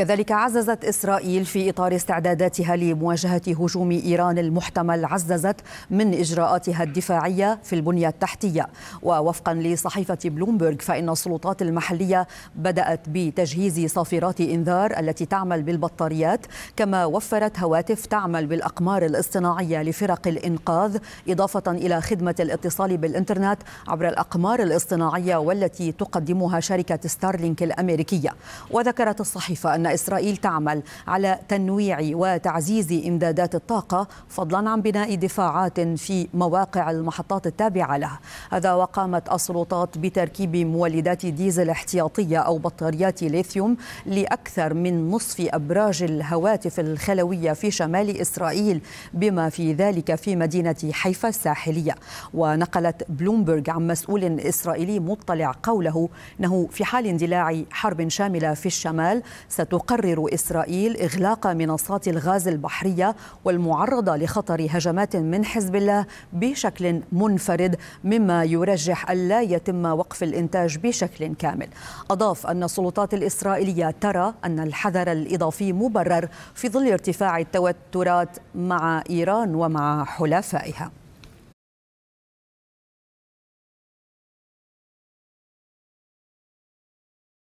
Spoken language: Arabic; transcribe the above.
كذلك عززت إسرائيل في إطار استعداداتها لمواجهة هجوم إيران المحتمل عززت من إجراءاتها الدفاعية في البنية التحتية ووفقا لصحيفة بلومبرغ فإن السلطات المحلية بدأت بتجهيز صافرات إنذار التي تعمل بالبطاريات كما وفرت هواتف تعمل بالأقمار الاصطناعية لفرق الإنقاذ إضافة إلى خدمة الاتصال بالإنترنت عبر الأقمار الاصطناعية والتي تقدمها شركة ستارلينك الأمريكية وذكرت الصحيفة أن إسرائيل تعمل على تنويع وتعزيز إمدادات الطاقة فضلا عن بناء دفاعات في مواقع المحطات التابعة له هذا وقامت السلطات بتركيب مولدات ديزل احتياطية أو بطاريات ليثيوم لأكثر من نصف أبراج الهواتف الخلوية في شمال إسرائيل بما في ذلك في مدينة حيفا الساحلية ونقلت بلومبرغ عن مسؤول إسرائيلي مطلع قوله أنه في حال اندلاع حرب شاملة في الشمال ست تقرر إسرائيل إغلاق منصات الغاز البحرية والمعرضة لخطر هجمات من حزب الله بشكل منفرد مما يرجح ألا يتم وقف الإنتاج بشكل كامل أضاف أن السلطات الإسرائيلية ترى أن الحذر الإضافي مبرر في ظل ارتفاع التوترات مع إيران ومع حلفائها